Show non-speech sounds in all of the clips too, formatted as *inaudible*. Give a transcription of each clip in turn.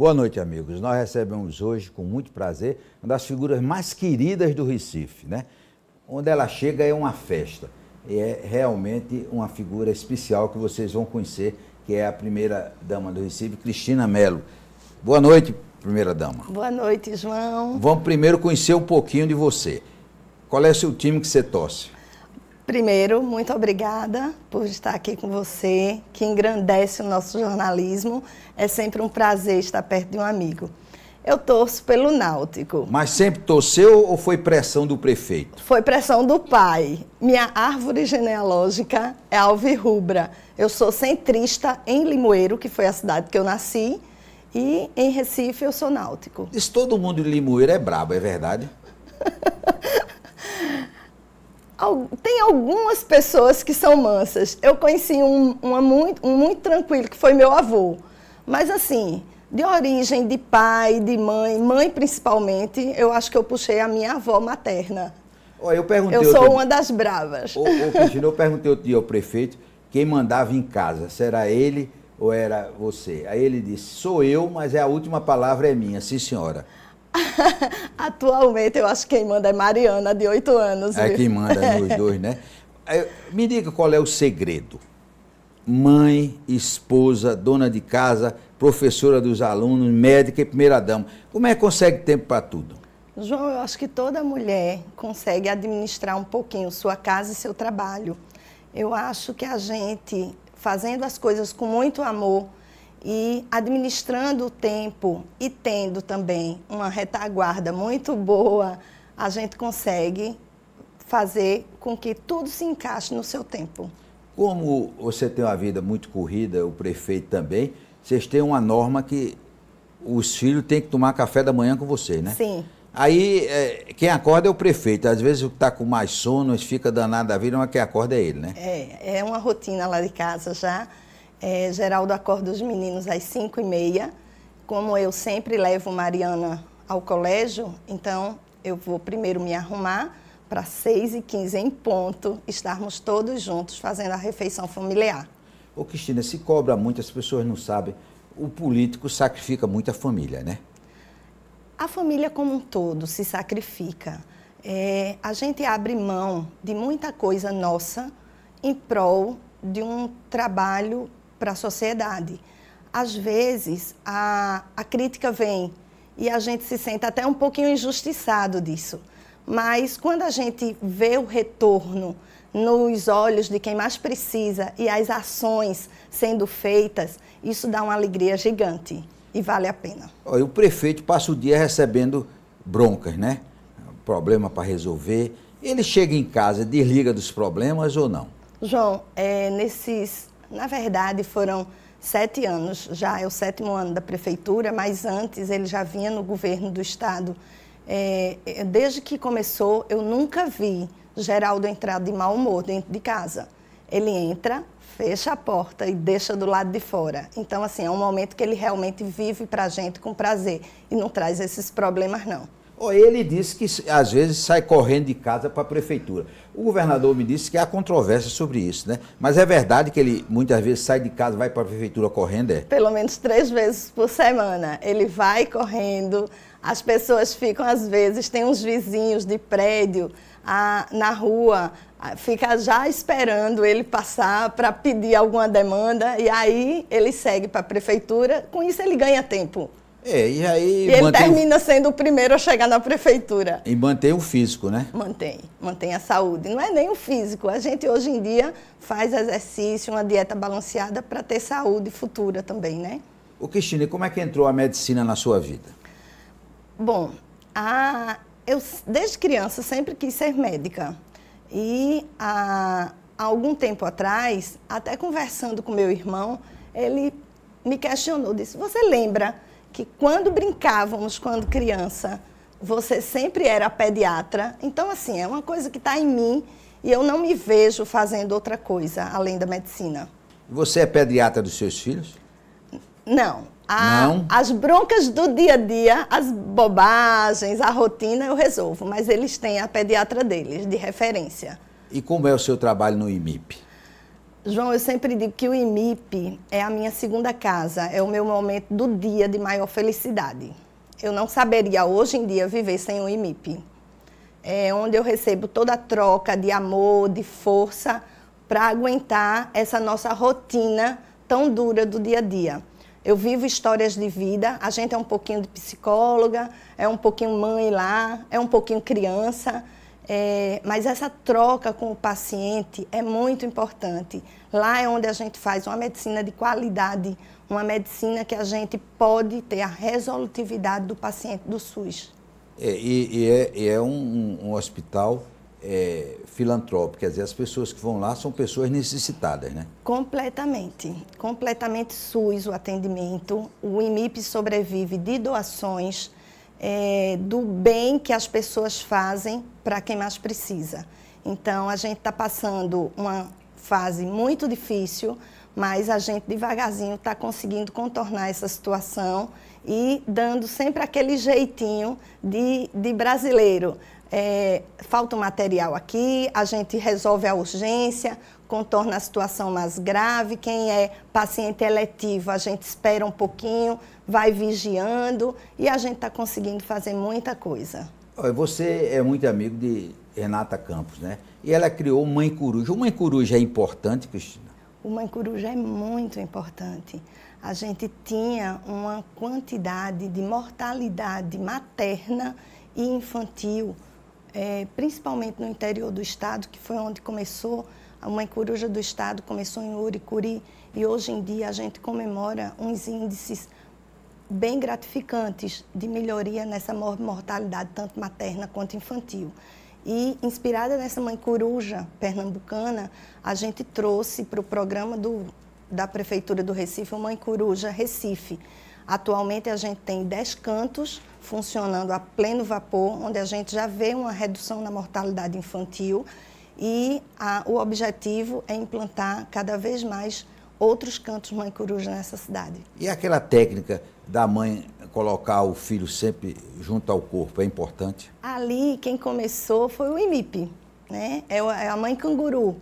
Boa noite, amigos. Nós recebemos hoje, com muito prazer, uma das figuras mais queridas do Recife, né? Onde ela chega é uma festa. E é realmente uma figura especial que vocês vão conhecer, que é a primeira dama do Recife, Cristina Melo. Boa noite, primeira dama. Boa noite, João. Vamos primeiro conhecer um pouquinho de você. Qual é o seu time que você torce? Primeiro, muito obrigada por estar aqui com você, que engrandece o nosso jornalismo. É sempre um prazer estar perto de um amigo. Eu torço pelo Náutico. Mas sempre torceu ou foi pressão do prefeito? Foi pressão do pai. Minha árvore genealógica é alvirrubra. Eu sou centrista em Limoeiro, que foi a cidade que eu nasci, e em Recife eu sou náutico. Isso todo mundo de Limoeiro é brabo, é verdade? *laughs* tem algumas pessoas que são mansas. Eu conheci um, uma muito, um muito tranquilo, que foi meu avô. Mas assim, de origem de pai, de mãe, mãe principalmente, eu acho que eu puxei a minha avó materna. eu, perguntei eu sou uma das bravas. Ô, ô, Cristina, eu perguntei outro dia ao prefeito quem mandava em casa. Será ele ou era você? Aí ele disse, sou eu, mas é a última palavra é minha, sim senhora. *laughs* Atualmente, eu acho que quem manda é Mariana, de 8 anos. É quem manda *laughs* nos dois, né? Me diga qual é o segredo. Mãe, esposa, dona de casa, professora dos alunos, médica e primeira-dama. Como é que consegue tempo para tudo? João, eu acho que toda mulher consegue administrar um pouquinho sua casa e seu trabalho. Eu acho que a gente, fazendo as coisas com muito amor, e administrando o tempo e tendo também uma retaguarda muito boa, a gente consegue fazer com que tudo se encaixe no seu tempo. Como você tem uma vida muito corrida, o prefeito também, vocês têm uma norma que os filhos têm que tomar café da manhã com vocês, né? Sim. Aí, é, quem acorda é o prefeito. Às vezes o que está com mais sono, fica danado da vida, mas quem acorda é ele, né? É, é uma rotina lá de casa já. É, Geraldo acorda os meninos às 5 e meia. Como eu sempre levo Mariana ao colégio, então eu vou primeiro me arrumar para 6 e 15 em ponto, estarmos todos juntos fazendo a refeição familiar. Ô Cristina, se cobra muito, as pessoas não sabem, o político sacrifica muito a família, né? A família como um todo se sacrifica. É, a gente abre mão de muita coisa nossa em prol de um trabalho para a sociedade. Às vezes, a, a crítica vem e a gente se sente até um pouquinho injustiçado disso. Mas quando a gente vê o retorno nos olhos de quem mais precisa e as ações sendo feitas, isso dá uma alegria gigante e vale a pena. O prefeito passa o dia recebendo broncas, né? Problema para resolver. Ele chega em casa, desliga dos problemas ou não? João, é, nesses na verdade, foram sete anos, já é o sétimo ano da prefeitura, mas antes ele já vinha no governo do estado. É, é, desde que começou, eu nunca vi Geraldo entrar de mau humor dentro de casa. Ele entra, fecha a porta e deixa do lado de fora. Então, assim, é um momento que ele realmente vive para a gente com prazer e não traz esses problemas, não ele disse que às vezes sai correndo de casa para a prefeitura. O governador me disse que há controvérsia sobre isso, né? Mas é verdade que ele muitas vezes sai de casa, vai para a prefeitura correndo, é? Pelo menos três vezes por semana. Ele vai correndo, as pessoas ficam, às vezes, tem uns vizinhos de prédio a, na rua, a, fica já esperando ele passar para pedir alguma demanda e aí ele segue para a prefeitura. Com isso, ele ganha tempo. É, e aí. E ele termina sendo o primeiro a chegar na prefeitura. E mantém o físico, né? Mantém, mantém a saúde. Não é nem o físico. A gente hoje em dia faz exercício, uma dieta balanceada para ter saúde futura também, né? O Cristina, como é que entrou a medicina na sua vida? Bom, a... eu desde criança sempre quis ser médica. E a... há algum tempo atrás, até conversando com meu irmão, ele me questionou, disse: Você lembra? que quando brincávamos quando criança, você sempre era pediatra. Então, assim, é uma coisa que está em mim e eu não me vejo fazendo outra coisa além da medicina. Você é pediatra dos seus filhos? Não. A, não? As broncas do dia a dia, as bobagens, a rotina eu resolvo, mas eles têm a pediatra deles, de referência. E como é o seu trabalho no IMIP? João, eu sempre digo que o IMIP é a minha segunda casa, é o meu momento do dia de maior felicidade. Eu não saberia hoje em dia viver sem o IMIP. É onde eu recebo toda a troca de amor, de força para aguentar essa nossa rotina tão dura do dia a dia. Eu vivo histórias de vida, a gente é um pouquinho de psicóloga, é um pouquinho mãe lá, é um pouquinho criança, é, mas essa troca com o paciente é muito importante. Lá é onde a gente faz uma medicina de qualidade, uma medicina que a gente pode ter a resolutividade do paciente do SUS. É, e, e, é, e, é, um, um hospital é, filantrópico, quer dizer, as pessoas que vão lá são pessoas necessitadas, né? Completamente, completamente SUS o atendimento. O IMIP sobrevive de doações, é, do bem que as pessoas fazem para quem mais precisa. Então, a gente está passando uma fase muito difícil, mas a gente devagarzinho está conseguindo contornar essa situação e dando sempre aquele jeitinho de, de brasileiro. É, falta um material aqui, a gente resolve a urgência, contorna a situação mais grave. Quem é paciente eletivo, a gente espera um pouquinho, vai vigiando e a gente está conseguindo fazer muita coisa. Você é muito amigo de Renata Campos, né? E ela criou Mãe Coruja. O Mãe Coruja é importante, Cristina? O Mãe Coruja é muito importante. A gente tinha uma quantidade de mortalidade materna e infantil, é, principalmente no interior do estado, que foi onde começou a uma coruja do Estado começou em Uricuri e hoje em dia a gente comemora uns índices bem gratificantes de melhoria nessa mortalidade, tanto materna quanto infantil. E inspirada nessa mãe coruja pernambucana, a gente trouxe para o programa do, da Prefeitura do Recife o Mãe Coruja Recife. Atualmente a gente tem 10 cantos funcionando a pleno vapor, onde a gente já vê uma redução na mortalidade infantil e a, o objetivo é implantar cada vez mais outros cantos mãe coruja nessa cidade. E aquela técnica da mãe colocar o filho sempre junto ao corpo é importante? Ali quem começou foi o IMIP, né? É, é a mãe canguru.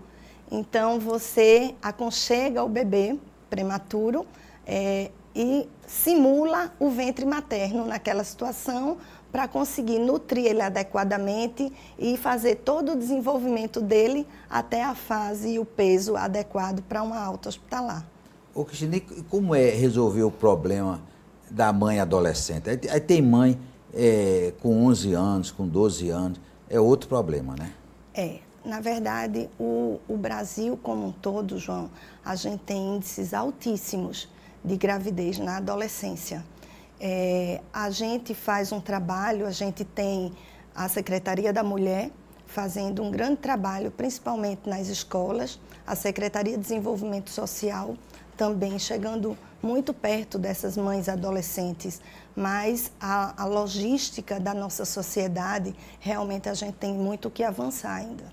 Então você aconchega o bebê prematuro é, e simula o ventre materno naquela situação para conseguir nutrir ele adequadamente e fazer todo o desenvolvimento dele até a fase e o peso adequado para uma alta hospitalar. Ô Cristina, como é resolver o problema da mãe adolescente? Aí tem mãe é, com 11 anos, com 12 anos, é outro problema, né? É, na verdade, o, o, Brasil como um todo, João, a gente tem índices altíssimos de gravidez na adolescência. É, a gente faz um trabalho, a gente tem a Secretaria da Mulher fazendo um grande trabalho, principalmente nas escolas, a Secretaria de Desenvolvimento Social também chegando muito perto dessas mães adolescentes, mas a, a logística da nossa sociedade realmente a gente tem muito que avançar ainda.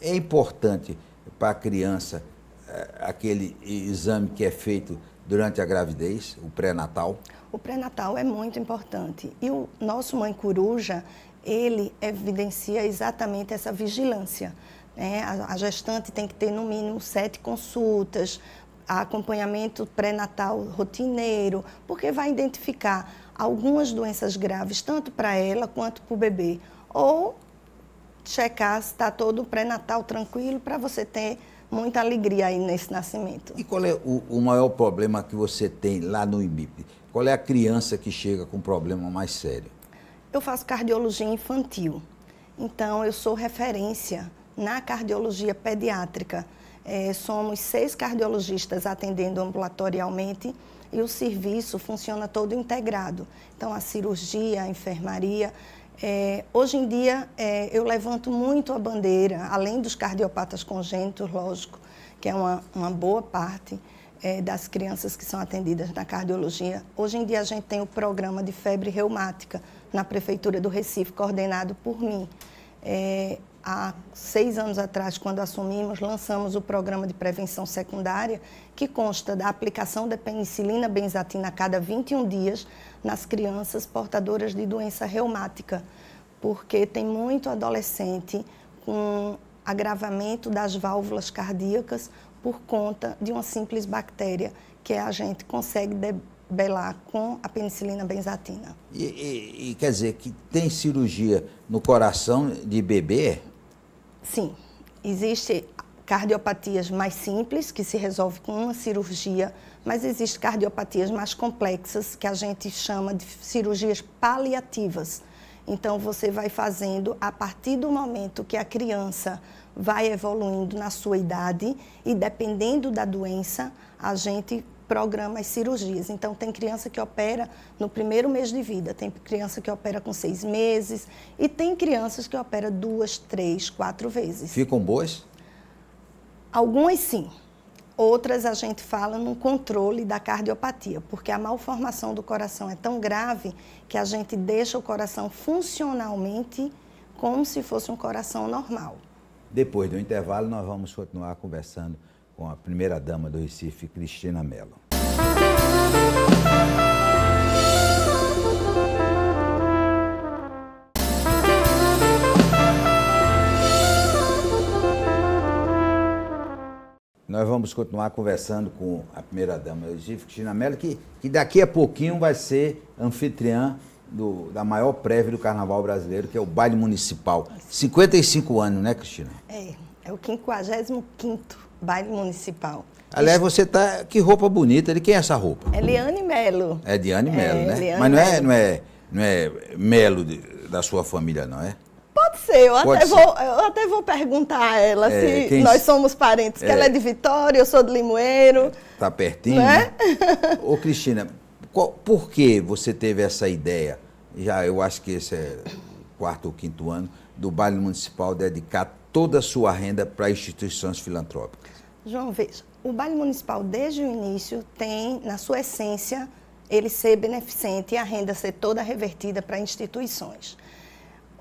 É importante para a criança eh, aquele exame que é feito durante a gravidez, o pré-natal? o pré-natal é muito importante. E o nosso Mãe Coruja, ele evidencia exatamente essa vigilância. Né? A, a gestante tem que ter, no mínimo, sete consultas, acompanhamento pré-natal rotineiro, porque vai identificar algumas doenças graves, tanto para ela quanto para o bebê. Ou checar se está todo o pré-natal tranquilo para você ter muita alegria aí nesse nascimento. E qual é o, o, maior problema que você tem lá no IBIP? Qual é a criança que chega com um problema mais sério? Eu faço cardiologia infantil, então eu sou referência na cardiologia pediátrica. É, somos seis cardiologistas atendendo ambulatorialmente e o serviço funciona todo integrado. Então, a cirurgia, a enfermaria. É, hoje em dia, é, eu levanto muito a bandeira, além dos cardiopatas congênitos, lógico, que é uma, uma boa parte, é, das crianças que são atendidas na cardiologia. Hoje em dia a gente tem o programa de febre reumática na Prefeitura do Recife, coordenado por mim. É, há seis anos atrás, quando assumimos, lançamos o programa de prevenção secundária, que consta da aplicação da penicilina benzatina a cada 21 dias nas crianças portadoras de doença reumática, porque tem muito adolescente com agravamento das válvulas cardíacas por conta de uma simples bactéria que a gente consegue debelar com a penicilina benzatina. E, e, e quer dizer que tem cirurgia no coração de bebê? Sim, existe cardiopatias mais simples, que se resolve com uma cirurgia, mas existem cardiopatias mais complexas, que a gente chama de cirurgias paliativas, então, você vai fazendo a partir do momento que a criança vai evoluindo na sua idade e dependendo da doença, a gente programa as cirurgias. Então, tem criança que opera no primeiro mês de vida, tem criança que opera com seis meses e tem crianças que opera duas, três, quatro vezes. Ficam boas? Algumas sim. Outras a gente fala no controle da cardiopatia, porque a malformação do coração é tão grave que a gente deixa o coração funcionalmente como se fosse um coração normal. Depois do intervalo, nós vamos continuar conversando com a primeira dama do Recife, Cristina Mello. Nós vamos continuar conversando com a primeira-dama Egípcia Cristina Mello, que, que daqui a pouquinho vai ser anfitriã do, da maior prévia do carnaval brasileiro, que é o baile municipal. 55 anos, né, Cristina? É, é o 55 baile municipal. Aliás, você tá. Que roupa bonita. De quem é essa roupa? É Liane Melo. É Diane Melo, é, né? Liane Mas é, não é, não é, não é Melo de, da sua família, não é? Pode ser, eu, Pode até, ser. Vou, eu até vou perguntar a ela é, se nós somos parentes, é, que ela é de Vitória, eu sou de Limoeiro. Tá pertinho. Né? Ô Cristina, qual, por que você teve essa ideia? Já eu acho que esse é quarto ou quinto ano, do baile municipal dedicar toda a sua renda para instituições filantrópicas. João, veja, o baile municipal desde o início tem na sua essência ele ser beneficente e a renda ser toda revertida para instituições.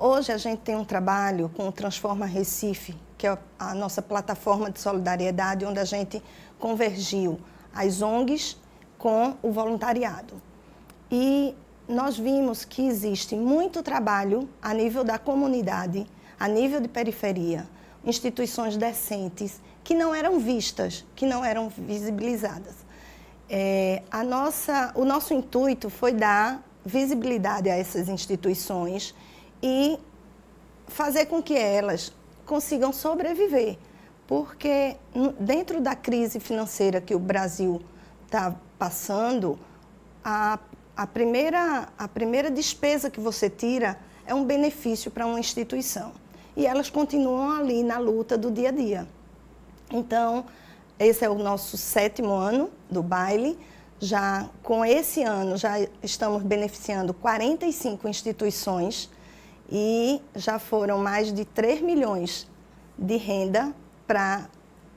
Hoje a gente tem um trabalho com o Transforma Recife, que é a nossa plataforma de solidariedade, onde a gente convergiu as ONGs com o voluntariado. E nós vimos que existe muito trabalho a nível da comunidade, a nível de periferia, instituições decentes que não eram vistas, que não eram visibilizadas. É, a nossa, o nosso intuito foi dar visibilidade a essas instituições e fazer com que elas consigam sobreviver. Porque dentro da crise financeira que o Brasil está passando, a, a, primeira, a primeira despesa que você tira é um benefício para uma instituição. E elas continuam ali na luta do dia a dia. Então, esse é o nosso sétimo ano do baile. Já com esse ano, já estamos beneficiando 45 instituições e já foram mais de 3 milhões de renda para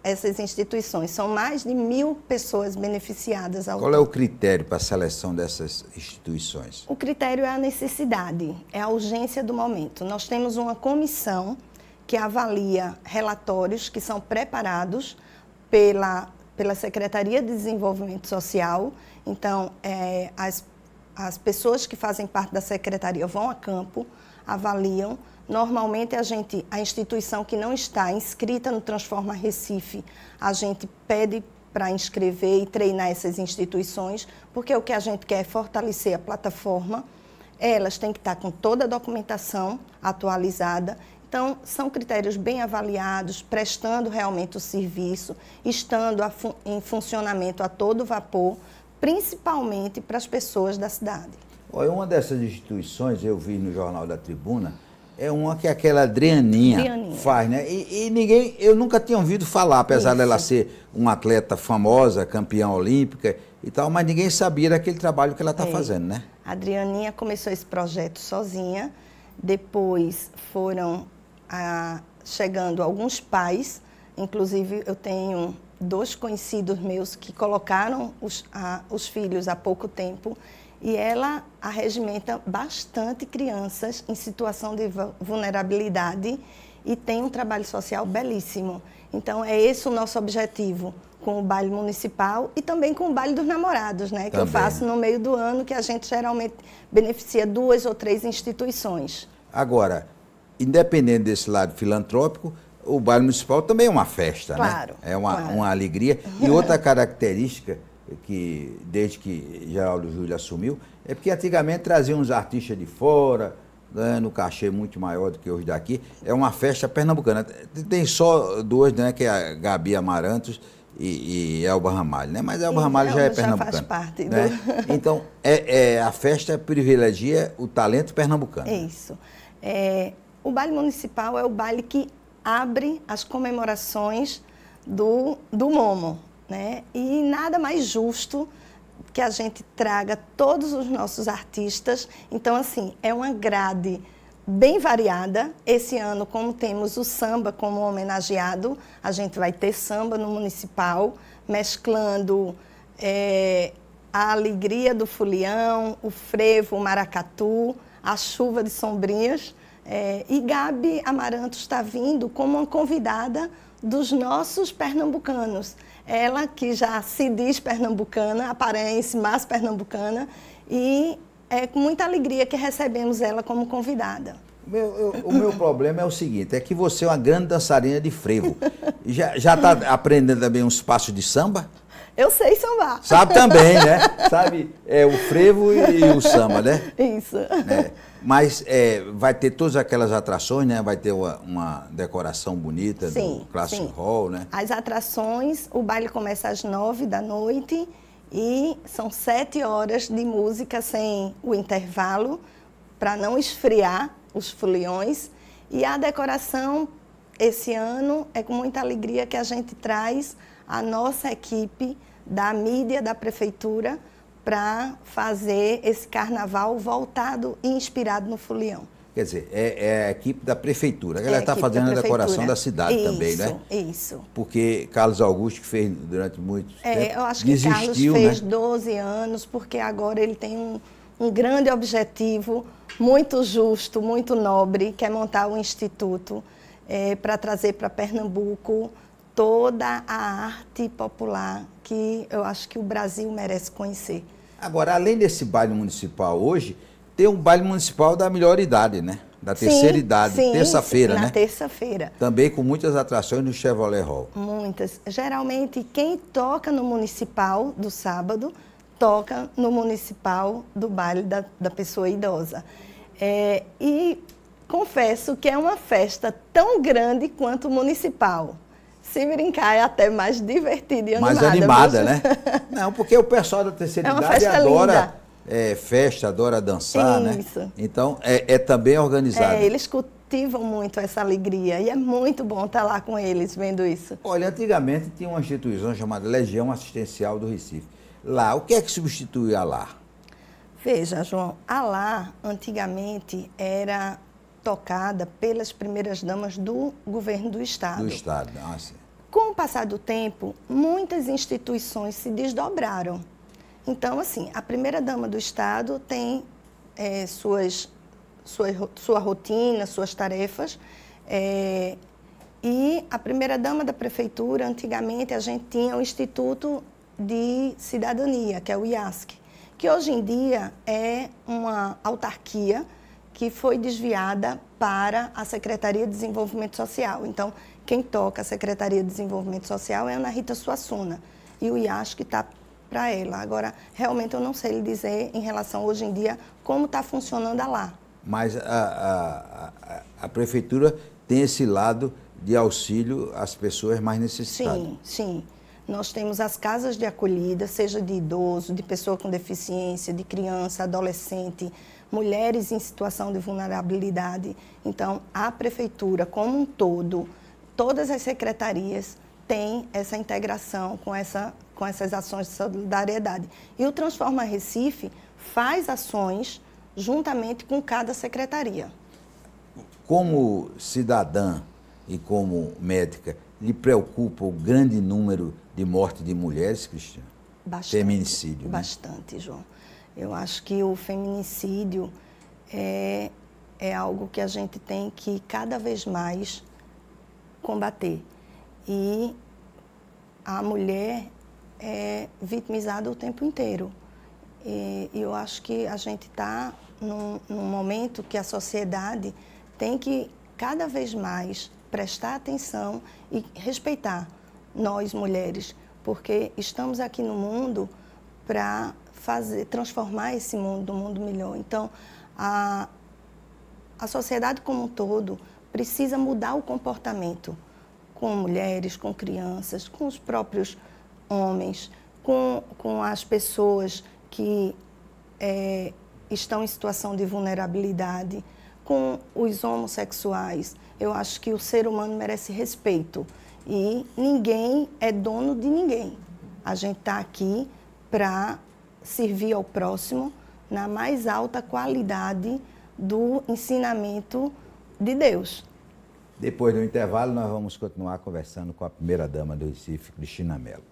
essas instituições. São mais de mil pessoas beneficiadas. Ao Qual tempo. é o critério para a seleção dessas instituições? O critério é a necessidade, é a urgência do momento. Nós temos uma comissão que avalia relatórios que são preparados pela, pela Secretaria de Desenvolvimento Social. Então, é, as, as pessoas que fazem parte da secretaria vão a campo, avaliam. Normalmente a gente, a instituição que não está inscrita no Transforma Recife, a gente pede para inscrever e treinar essas instituições, porque o que a gente quer é fortalecer a plataforma. Elas têm que estar com toda a documentação atualizada. Então, são critérios bem avaliados, prestando realmente o serviço, estando fun em funcionamento a todo vapor, principalmente para as pessoas da cidade. Olha, uma dessas instituições, eu vi no Jornal da Tribuna, é uma que é aquela Adrianinha, Adrianinha. faz, né? E, e, ninguém, eu nunca tinha ouvido falar, apesar Isso. dela ser uma atleta famosa, campeã olímpica e tal, mas ninguém sabia daquele trabalho que ela está é. fazendo, né? A Adrianinha começou esse projeto sozinha, depois foram a, ah, chegando alguns pais, inclusive eu tenho dois conhecidos meus que colocaram os, a, os filhos há pouco tempo e ela arregimenta bastante crianças em situação de vulnerabilidade e tem um trabalho social belíssimo. Então, é esse o nosso objetivo com o baile municipal e também com o baile dos namorados, né? Também. Que eu faço no meio do ano, que a gente geralmente beneficia duas ou três instituições. Agora, independente desse lado filantrópico, o baile municipal também é uma festa, né? claro, né? É uma, claro. uma alegria. E outra característica que desde que Geraldo Júlio assumiu, é porque antigamente traziam uns artistas de fora, dando né, cachê muito maior do que hoje daqui. É uma festa pernambucana. Tem só duas, né? Que é a Gabi Amarantos e, e Elba Ramalho, né? Mas Elba e Ramalho Elba é já é pernambucana. faz parte. Né? Do... *laughs* Então, é, é, a festa privilegia o talento pernambucano. É isso. É, o baile municipal é o baile que abre as comemorações do, do Momo, né? E nada mais justo que a gente traga todos os nossos artistas. Então, assim, é uma grade bem variada. Esse ano, como temos o samba como homenageado, a gente vai ter samba no municipal, mesclando é, a alegria do fulião, o frevo, o maracatu, a chuva de sombrinhas. É, eh, e Gabi Amaranto está vindo como uma convidada dos nossos pernambucanos. Ela que já se diz pernambucana, aparece mais pernambucana, e é com muita alegria que recebemos ela como convidada. Meu, eu, o meu problema é o seguinte, é que você é uma grande dançarina de frevo. Já está aprendendo também uns passos de samba? Eu sei sambar. Sabe também, né? Sabe é, o frevo e, e o samba, né? *laughs* Isso. É. Mas é, vai ter todas aquelas atrações, né? Vai ter uma, uma decoração bonita sim, do Classic sim. Hall, né? As atrações, o baile começa às nove da noite e são sete horas de música sem o intervalo para não esfriar os foliões. E a decoração, esse ano, é com muita alegria que a gente traz a nossa equipe da mídia da prefeitura para fazer esse carnaval voltado e inspirado no Fulião. Quer dizer, é, é, a equipe da prefeitura. Ela está é tá fazendo a decoração da cidade isso, também, né? Isso. Porque Carlos Augusto, que fez durante muito é, tempo. Eu acho que desistiu, Carlos fez né? 12 anos, porque agora ele tem um, um grande objetivo, muito justo, muito nobre, que é montar um instituto é, para trazer para Pernambuco toda a arte popular que eu acho que o Brasil merece conhecer. Agora, além desse baile municipal hoje, tem um baile municipal da melhor idade, né? Da sim, terceira idade, terça-feira, né? terça-feira. Também com muitas atrações no Chevrolet Hall. Muitas. Geralmente, quem toca no municipal do sábado, toca no municipal do baile da, da pessoa idosa. É, e confesso que é uma festa tão grande quanto o municipal se brincar, é até mais divertida e animada. Mais animada, mas... né? *laughs* Não, porque o pessoal da terceira é idade adora é, festa, adora dançar, né? Isso. né? Então, é, é também organizado. É, eles cultivam muito essa alegria e é muito bom estar lá com eles vendo isso. Olha, antigamente tinha uma instituição chamada Legião Assistencial do Recife. Lá, o que é que substitui a lá? Veja, João, a lá antigamente era tocada pelas primeiras damas do governo do estado. Do estado, nossa. Com o passar do tempo, muitas instituições se desdobraram. Então, assim, a primeira-dama do Estado tem é, suas, sua, sua rotina, suas tarefas. É, e a primeira-dama da prefeitura, antigamente, a gente tinha o Instituto de Cidadania, que é o IASC, que hoje em dia é uma autarquia que foi desviada para a Secretaria de Desenvolvimento Social. Então, quem toca a Secretaria de Desenvolvimento Social é a Ana Rita Suassuna e o IASC está para ela. Agora, realmente eu não sei lhe dizer em relação hoje em dia como está funcionando a lá. Mas a, a, a, a prefeitura tem esse lado de auxílio às pessoas mais necessitadas. Sim, sim. Nós temos as casas de acolhida, seja de idoso, de pessoa com deficiência, de criança, adolescente, mulheres em situação de vulnerabilidade. Então, a prefeitura, como um todo, todas as secretarias têm essa integração com, essa, com essas ações de solidariedade. E o Transforma Recife faz ações juntamente com cada secretaria. Como cidadã e como médica, lhe preocupa o grande número de mortes de mulheres, Cristina? Bastante. Feminicídio. Né? Bastante, João. Eu acho que o feminicídio é, é algo que a gente tem que cada vez mais combater. E a mulher é vitimizada o tempo inteiro. E, eu acho que a gente está num, num momento que a sociedade tem que cada vez mais prestar atenção e respeitar nós mulheres, porque estamos aqui no mundo para fazer transformar esse mundo um mundo melhor. Então, a a sociedade como um todo precisa mudar o comportamento com mulheres, com crianças, com os próprios homens, com, com as pessoas que é, estão em situação de vulnerabilidade, com os homossexuais. Eu acho que o ser humano merece respeito e ninguém é dono de ninguém. A gente está aqui para servir ao próximo na mais alta qualidade do ensinamento de Deus. Depois do intervalo, nós vamos continuar conversando com a primeira-dama do Recife, Cristina Mello.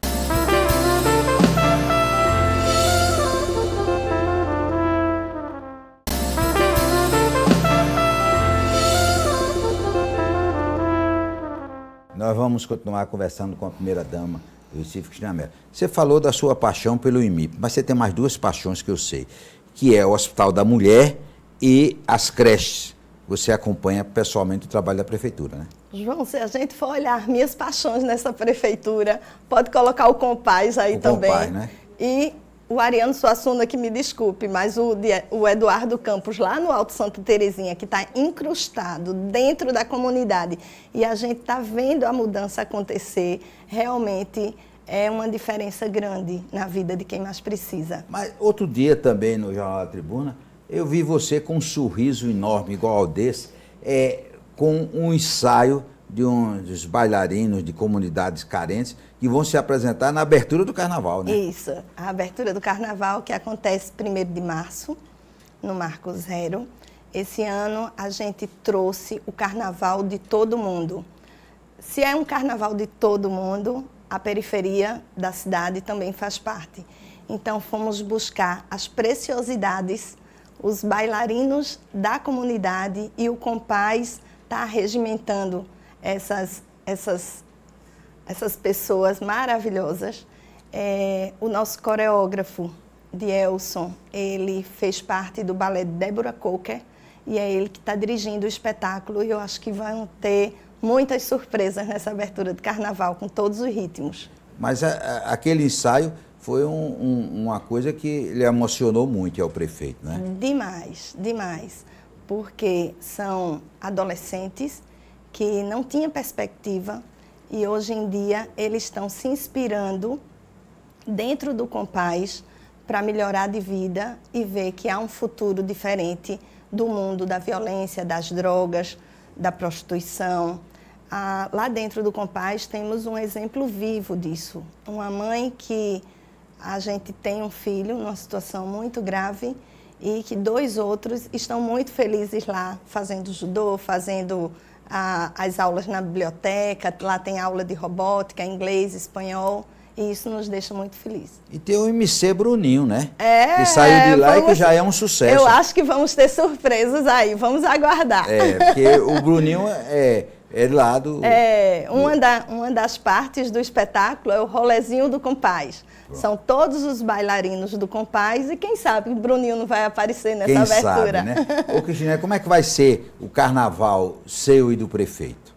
Nós vamos continuar conversando com a primeira-dama do Recife, Cristina Mello. Você falou da sua paixão pelo IMIP, mas você tem mais duas paixões que eu sei, que é o Hospital da Mulher e as creches você acompanha pessoalmente o trabalho da prefeitura, né? João, se a gente for olhar minhas paixões nessa prefeitura, pode colocar o compás aí o também. Compaz, né? E o Ariano Suassuna, que me desculpe, mas o, o Eduardo Campos, lá no Alto Santa Terezinha, que está incrustado dentro da comunidade, e a gente está vendo a mudança acontecer, realmente é uma diferença grande na vida de quem mais precisa. Mas outro dia também no Jornal da Tribuna, eu vi você com um sorriso enorme, igual ao desse, é, com um ensaio de uns bailarinos de comunidades carentes que vão se apresentar na abertura do carnaval, né? Isso, a abertura do carnaval que acontece 1 de março, no Marco Zero. Esse ano a gente trouxe o carnaval de todo mundo. Se é um carnaval de todo mundo, a periferia da cidade também faz parte. Então fomos buscar as preciosidades os bailarinos da comunidade e o Compaz está regimentando essas, essas, essas pessoas maravilhosas. É, o nosso coreógrafo, Dielson, ele fez parte do balé Débora Coker e é ele que está dirigindo o espetáculo e eu acho que vão ter muitas surpresas nessa abertura de carnaval com todos os ritmos. Mas a, é, a, é, aquele ensaio foi um, um, uma coisa que lhe emocionou muito ao é prefeito, né? Demais, demais. Porque são adolescentes que não tinham perspectiva e hoje em dia eles estão se inspirando dentro do Compaz para melhorar de vida e ver que há um futuro diferente do mundo da violência, das drogas, da prostituição. Ah, lá dentro do Compaz temos um exemplo vivo disso. Uma mãe que a gente tem um filho numa situação muito grave e que dois outros estão muito felizes lá, fazendo judô, fazendo a, ah, as aulas na biblioteca, lá tem aula de robótica, inglês, espanhol. E isso nos deixa muito felizes. E tem o MC Bruninho, né? É. Que saiu de lá vamos, e que já é um sucesso. Eu acho que vamos ter surpresas aí, vamos aguardar. É, porque o Bruninho é, é lá do. É, uma, da, uma das partes do espetáculo é o rolezinho do compás. São todos os bailarinos do Compaz e quem sabe o Bruninho não vai aparecer nessa quem abertura. Sabe, né? *laughs* Ô, Cristina, como é que vai ser o carnaval seu e do prefeito?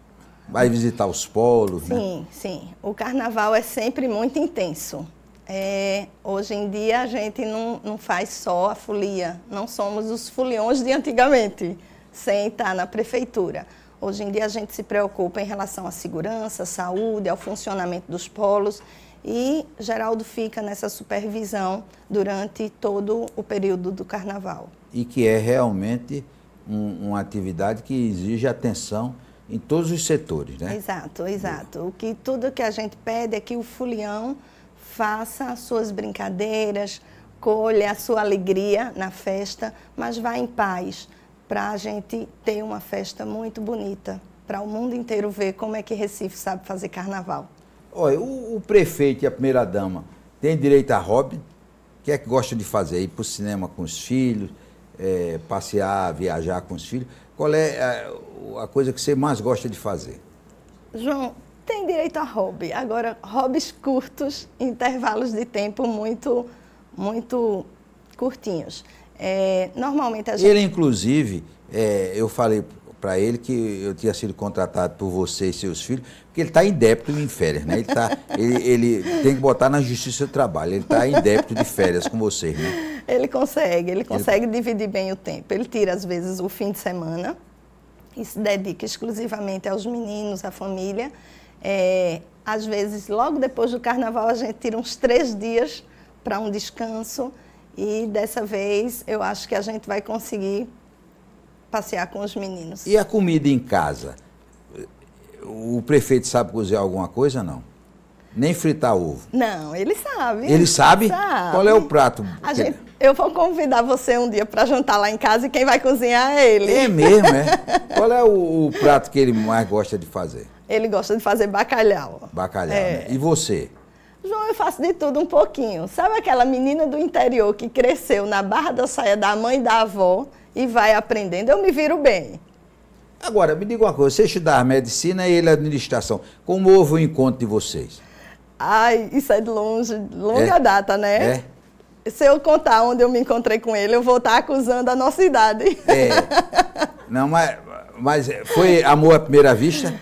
Vai visitar os polos? Né? Sim, né? sim. O carnaval é sempre muito intenso. É, hoje em dia a gente não, não faz só a folia, não somos os foliões de antigamente, sem estar na prefeitura. Hoje em dia a gente se preocupa em relação à segurança, à saúde, ao funcionamento dos polos e Geraldo fica nessa supervisão durante todo o período do carnaval. E que é realmente um, uma atividade que exige atenção em todos os setores, né? Exato, exato. O que tudo que a gente pede é que o fulião faça as suas brincadeiras, colha a sua alegria na festa, mas vá em paz para a gente ter uma festa muito bonita, para o mundo inteiro ver como é que Recife sabe fazer carnaval. Olha, o, o prefeito e a primeira-dama têm direito a hobby? O que é que gosta de fazer? Ir para o cinema com os filhos, é, passear, viajar com os filhos? Qual é a, é, a coisa que você mais gosta de fazer? João, tem direito a hobby. Agora, hobbies curtos, intervalos de tempo muito, muito curtinhos. É, normalmente a gente... Ele, inclusive, é, eu falei para ele que eu tinha sido contratado por você e seus filhos, porque ele está em débito em férias, né? Ele, tá, *laughs* ele, ele tem que botar na justiça do trabalho, ele está em débito de férias com vocês, né? Ele consegue, ele consegue ele... dividir bem o tempo. Ele tira, às vezes, o fim de semana e se dedica exclusivamente aos meninos, à família. É, às vezes, logo depois do carnaval, a gente tira uns três dias para um descanso. E dessa vez eu acho que a gente vai conseguir passear com os meninos. E a comida em casa? O prefeito sabe cozinhar alguma coisa não? Nem fritar ovo. Não, ele sabe. Ele sabe? sabe. Qual é o prato? Gente, eu vou convidar você um dia para jantar lá em casa e quem vai cozinhar é ele. É mesmo, é? *laughs* Qual é o, o, prato que ele mais gosta de fazer? Ele gosta de fazer bacalhau. Bacalhau, é. né? E você? João, eu faço de tudo um pouquinho. Sabe aquela menina do interior que cresceu na barra da saia da mãe e da avó? e vai aprendendo, eu me viro bem. Agora, me diga uma coisa, você estudar medicina e ele administração, como houve o encontro de vocês? Ai, isso é de longe, longa é? data, né? É se eu contar onde eu me encontrei com ele, eu vou estar acusando a nossa idade. É. Não, mas, mas foi amor à primeira vista?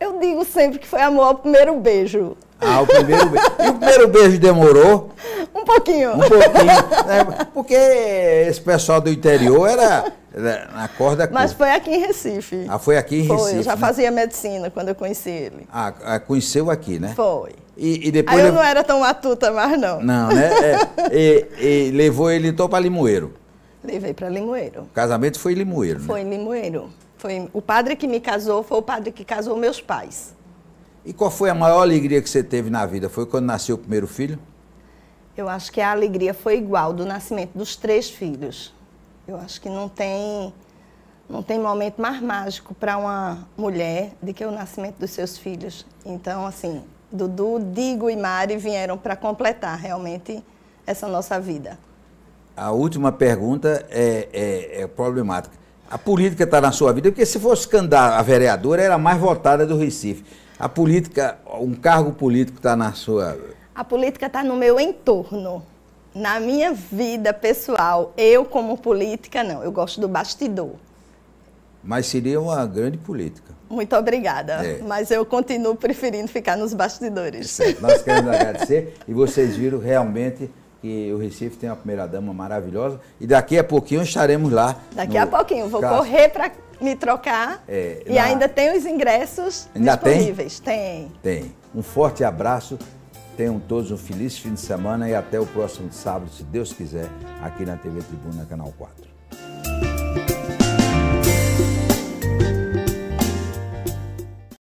Eu digo sempre que foi amor ao primeiro beijo. Ah, o primeiro beijo. E o primeiro beijo demorou? Um pouquinho. Um pouquinho. Né? Porque esse pessoal do interior era, era na corda Mas foi aqui em Recife. Ah, foi aqui em foi, Recife. Foi, já né? fazia medicina quando eu conheci ele. Ah, ah, conheceu aqui, né? Foi. E, e depois Aí eu não era tão matuta mais, não. Não, né? É, e, e levou ele então para Limoeiro. Levei para Limoeiro. O casamento foi em Limoeiro, né? Foi em Limoeiro. Foi, o padre que me casou foi o padre que casou meus pais. E qual foi a maior alegria que você teve na vida? Foi quando nasceu o primeiro filho? Eu acho que a alegria foi igual do nascimento dos três filhos. Eu acho que não tem não tem momento mais mágico para uma mulher do que o nascimento dos seus filhos. Então, assim, Dudu, Digo e Mari vieram para completar realmente essa nossa vida. A última pergunta é, é, é problemática. A política está na sua vida, porque se fosse candidata a vereadora, era a mais votada do Recife. A política, um cargo político está na sua a política está no meu entorno. Na minha vida pessoal, eu como política, não. Eu gosto do bastidor. Mas seria uma grande política. Muito obrigada. É. Mas eu continuo preferindo ficar nos bastidores. Tá certo. Nós queremos agradecer. E vocês viram realmente que o Recife tem uma primeira-dama maravilhosa. E daqui a pouquinho estaremos lá. Daqui no... a pouquinho. Vou Caso. correr para me trocar. É, e ainda tem os ingressos ainda disponíveis. Tem? Tem. tem. Um forte abraço Tenham todos um feliz fim de semana e até o próximo sábado, se Deus quiser, aqui na TV Tribuna, Canal 4.